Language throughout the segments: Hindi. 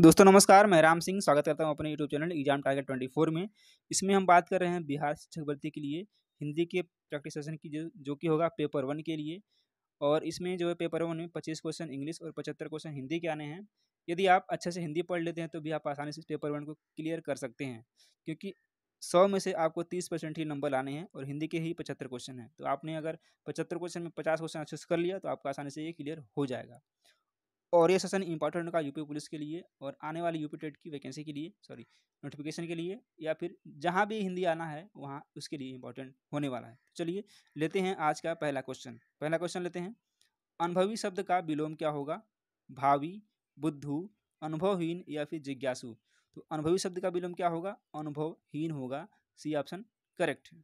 दोस्तों नमस्कार मैं राम सिंह स्वागत करता हूं अपने YouTube channel exam target twenty four में इसमें हम बात कर रहे हैं बिहार शिक्षक भर्ती के लिए हिंदी के प्रैक्टिस सेशन की जो जो कि होगा पेपर वन के लिए और इसमें जो है पेपर वन में पच्चीस क्वेश्चन इंग्लिश और पचहत्तर क्वेश्चन हिंदी के आने हैं यदि आप अच्छे से हिंदी पढ़ लेते हैं तो भी आप आसानी से पेपर वन को क्लियर कर सकते हैं क्योंकि सौ में से आपको तीस परसेंट ही नंबर आने हैं और हिंदी के ही पचहत्तर क्वेश्चन हैं तो आपने अगर पचहत्तर क्वेश्चन में पचास क्वेश्चन अच्छे से कर लिया तो आपका आसानी से ये क्लियर हो जाएगा और ये सेशन इंपॉर्टेंट होगा यूपी पुलिस के लिए और आने वाली यूपी टेट की वैकेंसी के लिए सॉरी नोटिफिकेशन के लिए या फिर जहाँ भी हिंदी आना है वहाँ उसके लिए इंपॉर्टेंट होने वाला है चलिए लेते हैं आज का पहला क्वेश्चन पहला क्वेश्चन लेते हैं अनुभवी शब्द का विलोम क्या होगा भावी बुद्धू अनुभवहीन या फिर जिज्ञासु तो अनुभवी शब्द का विलोम क्या होगा अनुभवहीन होगा सी ऑप्शन करेक्ट है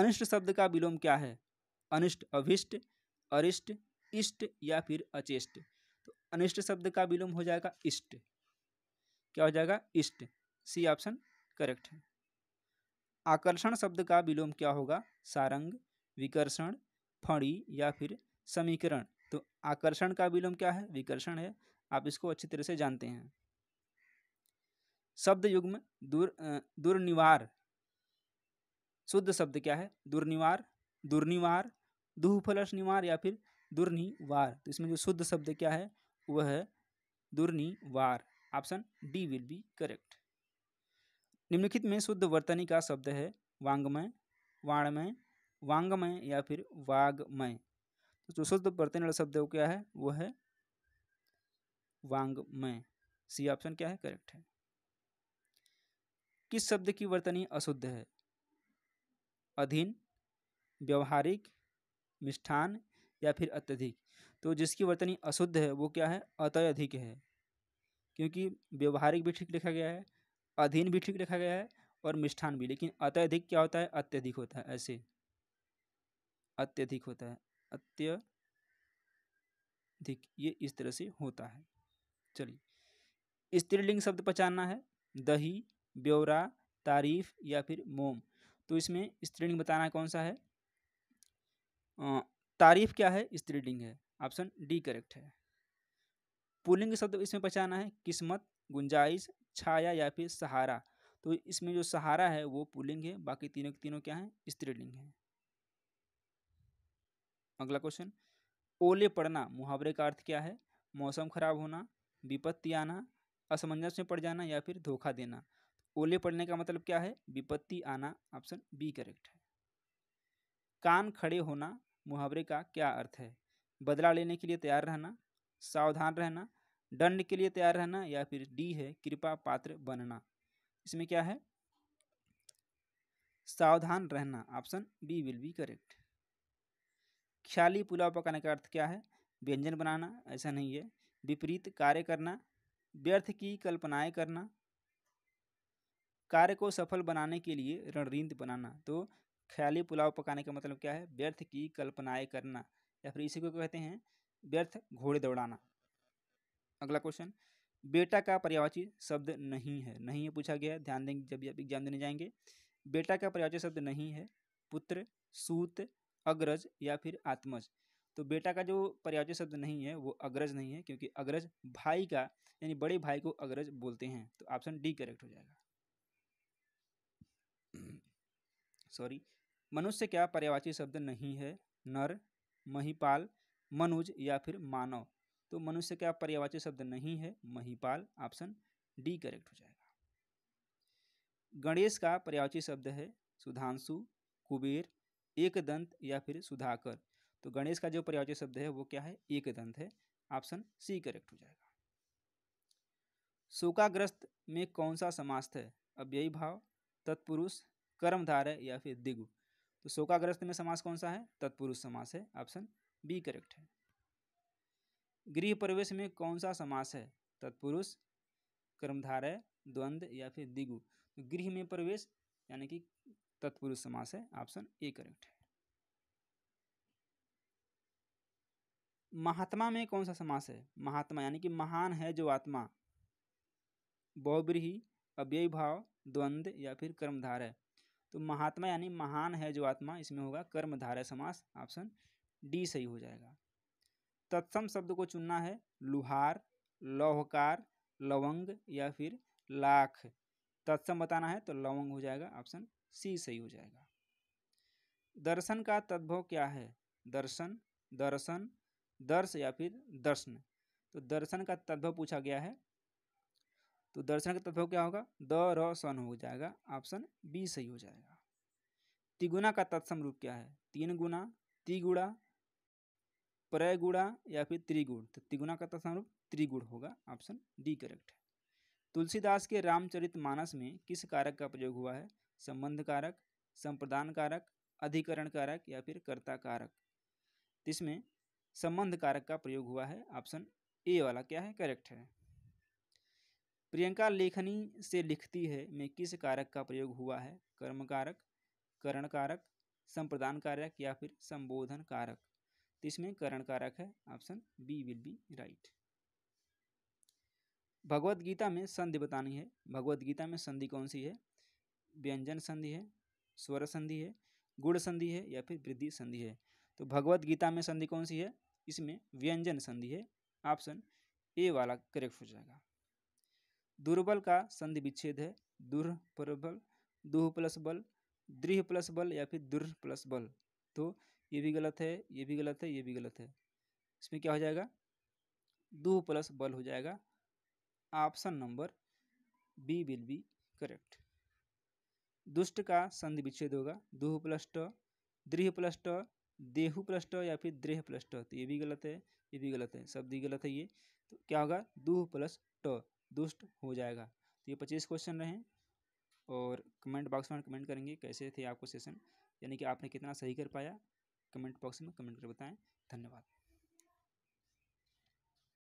अनिष्ट शब्द का विलोम क्या है अनिष्ट अभिष्ट अरिष्ट इष्ट या फिर अचेष्ट तो अनिष्ट शब्द का विलोम हो जाएगा इष्ट क्या हो जाएगा इष्ट सी ऑप्शन करेक्ट है आकर्षण शब्द का विलोम क्या होगा सारंग विकर्षण फणी या फिर समीकरण तो आकर्षण का विलोम क्या है विकर्षण है आप इसको अच्छी तरह से जानते हैं शब्द युग्म दुर दुर्निवार शुद्ध शब्द क्या है दुर्निवार दुर्निवार दुहफलश निवार या फिर वार तो इसमें जो शुद्ध शब्द क्या है वह है वार option D will be correct निम्नलिखित में शुद्ध वर्तनी का शब्द है वांगमय वाणमय वांगमय या फिर वाघमय तो जो शुद्ध वर्तनी वाला शब्द क्या है वह है वांगमय सी ऑप्शन क्या है करेक्ट है किस शब्द की वर्तनी अशुद्ध है अधीन व्यवहारिक मिष्ठान या फिर अत्यधिक तो जिसकी वर्तनी अशुद्ध है वो क्या है अत्यधिक है क्योंकि व्यवहारिक भी ठीक लिखा गया है अधीन भी ठीक लिखा गया है और मिष्ठान भी लेकिन अत्यधिक क्या होता है अत्यधिक होता है ऐसे अत्यधिक होता है अत्यधिक ये इस तरह से होता है चलिए स्त्रीलिंग शब्द पहचानना है दही ब्यौरा तारीफ या फिर मोम तो इसमें स्त्रीलिंग बताना कौन सा है तारीफ क्या है स्त्रीलिंग है ऑप्शन डी करेक्ट है पुलिंग शब्द इसमें पहचाना है किस्मत गुंजाइश छाया या फिर सहारा तो इसमें जो सहारा है वो पुलिंग है बाकी तीनों तीनों क्या हैं स्त्रीलिंग है अगला क्वेश्चन ओले पड़ना मुहावरे का अर्थ क्या है मौसम खराब होना विपत्ति आना असमंजस में पड़ जाना या फिर धोखा देना ओले पड़ने का मतलब क्या है विपत्ति आना ऑप्शन बी करेक्ट है कान खड़े होना मुहावरे का क्या अर्थ है बदला लेने के लिए तैयार रहना सावधान रहना दंड के लिए तैयार रहना या फिर डी है कृपा पात्र बनना इसमें क्या है सावधान रहना option B will be correct ख्याली पुलाव पकाने का अर्थ क्या है व्यंजन बनाना ऐसा नहीं है विपरीत कार्य करना व्यर्थ की कल्पनाएं करना कार्य को सफल बनाने के लिए रणनीति बनाना तो ख्याली पुलाव पकाने का मतलब क्या है व्यर्थ की कल्पनाएं करना या फिर इसी को कहते हैं व्यर्थ घोड़े दौड़ाना अगला क्वेश्चन बेटा का पर्यावाची शब्द नहीं है नहीं है पूछा गया ध्यान देंगे जब आप एग्जाम देने जाएंगे बेटा का पर्यावाची शब्द नहीं है पुत्र सूत अग्रज या फिर आत्मज तो बेटा का जो पर्यावाची शब्द नहीं है वो अग्रज नहीं है क्योंकि अग्रज भाई का यानी बड़े भाई को अग्रज बोलते हैं तो ऑप्शन डी करेक्ट हो जाएगा सॉरी मनुष्य क्या पर्यावाची शब्द नहीं है नर महिपाल मनुज या फिर मानव तो मनुष्य क्या पर्यावाची शब्द नहीं है महिपाल ऑप्शन डी करेक्ट हो जाएगा गणेश का पर्यावाची शब्द है सुधांशु कुबेर एकदंत या फिर सुधाकर तो गणेश का जो पर्यावाची शब्द है वो क्या है एकदंत है ऑप्शन सी करेक्ट हो जाएगा शोकाग्रस्त में कौन सा समास्त है अव्ययी भाव तत्पुरुष कर्मधारय या फिर दिगु तो शोकाग्रस्त में समास कौन सा है तत्पुरुष समास है ऑप्शन बी करेक्ट है गृह प्रवेश में कौन सा समास है तत्पुरुष कर्मधारय द्वंद्व या फिर दिगु तो गृह में प्रवेश यानी कि तत्पुरुष समास है ऑप्शन ए करेक्ट है महात्मा में कौन सा समास है महात्मा यानी कि महान है जो आत्मा बहुब्रीही अव्यय भाव द्वंद्व या फिर कर्मधार है तो महात्मा यानी महान है जो आत्मा इसमें होगा कर्मधारय समास ऑप्शन डी सही हो जाएगा तत्सम शब्द को चुनना है लुहार लौहकार लवंग या फिर लाख तत्सम बताना है तो लवंग हो जाएगा ऑप्शन सी सही हो जाएगा दर्शन का तद्भव क्या है दर्शन दर्शन दर्श या फिर दर्शन तो दर्शन का तद्भव पूछा गया है तो दर्शन का तत्व क्या होगा द र सन हो जाएगा ऑप्शन बी सही हो जाएगा तिगुना का तत्सम रूप क्या है तीन गुना तिगुड़ा प्रयगुड़ा या फिर त्रिगुण तो तिगुना का तत्सम रूप त्रिगुण होगा ऑप्शन डी करेक्ट है तुलसीदास के रामचरित मानस में किस कारक का प्रयोग हुआ है संबंध कारक संप्रदान कारक अधिकरण कारक या फिर कर्ता कारक इसमें संबंध कारक का प्रयोग हुआ है ऑप्शन ए वाला क्या है करेक्ट है प्रियंका लेखनी से लिखती है में किस कारक का प्रयोग हुआ है कर्म कारक करण कारक संप्रदान कारक या फिर संबोधन कारक तो इसमें करण कारक है option B will be right Bhagavad Gita में संधि बतानी है भगवत गीता में संधि कौन सी है व्यंजन संधि है स्वर संधि है गुण संधि है या फिर वृद्धि संधि है तो भगवत गीता में संधि कौन सी है इसमें व्यंजन संधि है ऑप्शन ए वाला करेक्ट हो जाएगा दुर्बल का संधि विच्छेद है दुर्ह प्रबल दुह प्लस बल दृह प्लस बल या फिर दुर् प्लस बल तो ये भी गलत है ये भी गलत है ये भी गलत है इसमें क्या हो जाएगा दुह प्लस बल हो जाएगा option number B will be correct दुष्ट का संधि विच्छेद होगा दुह प्लस ट दृह प्लस ट देहु प्लस ट या फिर द्रेह प्लस ट तो ये भी गलत है ये भी गलत है शब्द ही गलत है ये तो क्या होगा दुह प्लस ट दुष्ट हो जाएगा तो ये पच्चीस क्वेश्चन रहे और कमेंट बॉक्स में कमेंट करेंगे कैसे थे आपको सेशन यानी कि आपने कितना सही कर पाया कमेंट बॉक्स में कमेंट कर बताएं धन्यवाद